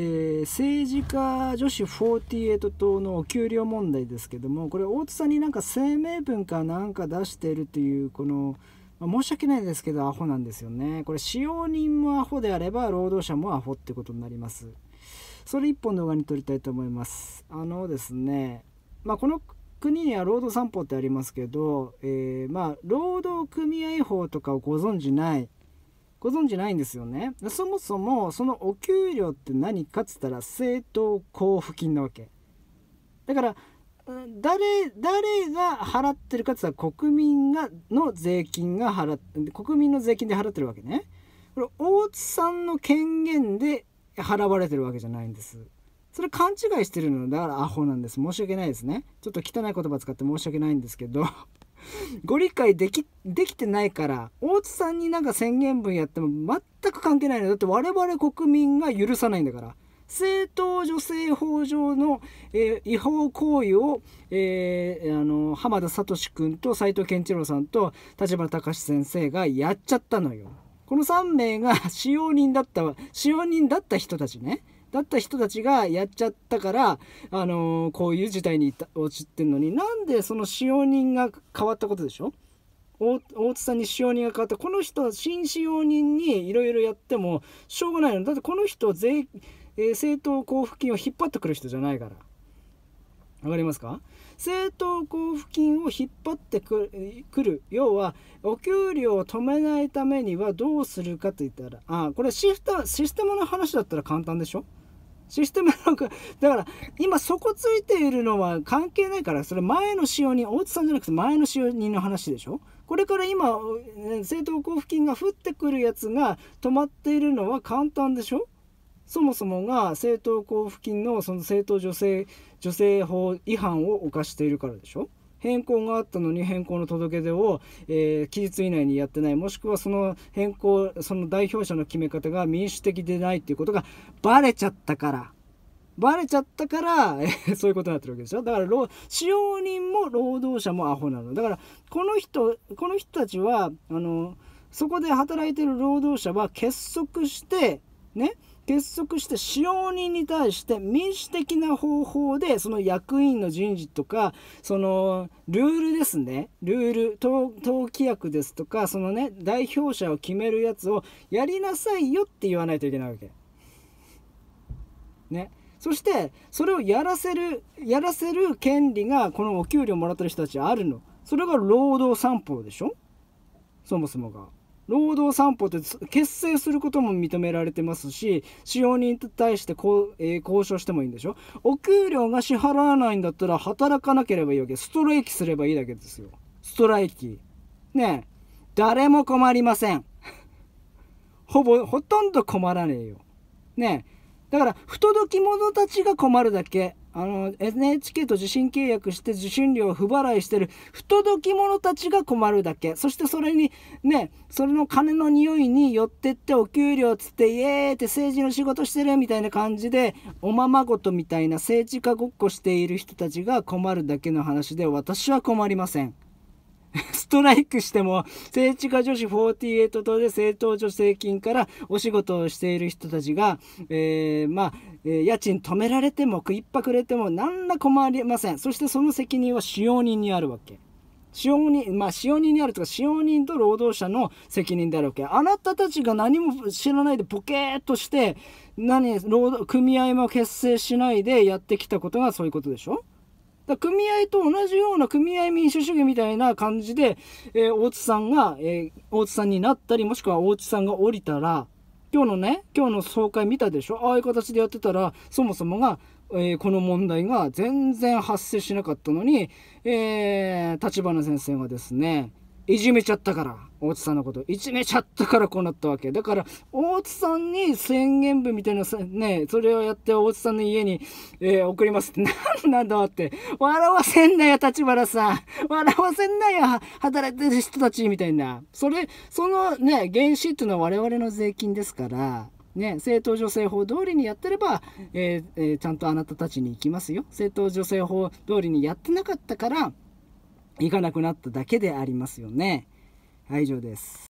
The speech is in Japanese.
えー、政治家女子48党のお給料問題ですけどもこれ大津さんになんか声明文かなんか出しているというこの、まあ、申し訳ないですけどアホなんですよねこれ使用人もアホであれば労働者もアホってことになりますそれ一本動画に撮りたいと思いますあのですねまあ、この国には労働三法ってありますけど、えー、まあ、労働組合法とかをご存じないご存知ないんですよね。そもそもそのお給料って何かっつったら政党交付金なわけ。だから誰誰が払ってるかっつったら国民がの税金が払って国民の税金で払ってるわけね。これ大津さんの権限で払われてるわけじゃないんです。それ勘違いしてるのだからアホなんです。申し訳ないですね。ちょっと汚い言葉使って申し訳ないんですけどご理解できできてないから大津さんになんか宣言文やっても全く関係ないのだって我々国民が許さないんだから政党女性法上の、えー、違法行為を、えー、あの浜田聡君と斎藤健一郎さんと立花隆先生がやっちゃったのよ。この3名が使用人だった使用人だった人たちね。だった人たちがやっちゃったから、あのー、こういう事態に陥ってんのになんでその使用人が変わったことでしょ大津さんに使用人が変わってこの人は新使用人にいろいろやってもしょうがないのだってこの人税、えー、政党交付金を引っ張ってくる人じゃないから。分かりますか政党交付金を引っ張ってくる要はお給料を止めないためにはどうするかと言ったらあこれシフトシステムの話だったら簡単でしょシステムなんか、だから今そこついているのは関係ないから、それ前の使用人、大津さんじゃなくて前の使用人の話でしょこれから今、政党交付金が降ってくるやつが止まっているのは簡単でしょそもそもが政党交付金のその政党助成助成法違反を犯しているからでしょ変更があったのに変更の届け出を、えー、期日以内にやってないもしくはその変更その代表者の決め方が民主的でないっていうことがバレちゃったからバレちゃったから、えそういうことになってるわけでしょだから使用人も労働者もアホなのだからこの人この人たちはあのそこで働いてる労働者は結束してね結束して使用人に対して民主的な方法でその役員の人事とかそのルールですねルール登記役ですとかそのね代表者を決めるやつをやりなさいよって言わないといけないわけ。ね。そしてそれをやらせるやらせる権利がこのお給料もらってる人たちあるの。それが労働三法でしょそもそもが。労働散歩って結成することも認められてますし、使用人に対してこう、えー、交渉してもいいんでしょお給料が支払わないんだったら働かなければいいわけ。ストライキすればいいだけですよ。ストライキ。ねえ。誰も困りません。ほぼ、ほとんど困らねえよ。ねえ。だから、不届き者たちが困るだけ。あの NHK と受信契約して受信料を不払いしてる不届き者たちが困るだけそしてそれにねそれの金の匂いに寄ってってお給料つってイエーって政治の仕事してるみたいな感じでおままごとみたいな政治家ごっこしている人たちが困るだけの話で私は困りません。ストライクしても、政治家女子48党で政党助成金からお仕事をしている人たちが、えー、まあ、え家賃止められてもぱ泊れても何ら困りませんそしてその責任は使用人にあるわけ使用人まあ使用人にあるとか使用人と労働者の責任であるわけあなたたちが何も知らないでポケーっとして何労働組合も結成しないでやってきたことがそういうことでしょだ組合と同じような組合民主主義みたいな感じで、えー、大津さんが、えー、大津さんになったり、もしくは大津さんが降りたら、今日のね、今日の総会見たでしょああいう形でやってたら、そもそもが、えー、この問題が全然発生しなかったのに、えー、立花先生がですね、いじめちゃったから、大津さんのこと。いじめちゃったからこうなったわけ。だから、大津さんに宣言文みたいなさ、ね、それをやって大津さんの家に、えー、送りますって。なんなんだって。笑わせんなよ、立花さん。笑わせんなよ、働いてる人たち、みたいな。それ、そのね、原資っていうのは我々の税金ですから、ね、政党助成法通りにやってれば、えーえー、ちゃんとあなたたちに行きますよ。政党助成法通りにやってなかったから、行かなくなっただけでありますよね。はい、以上です。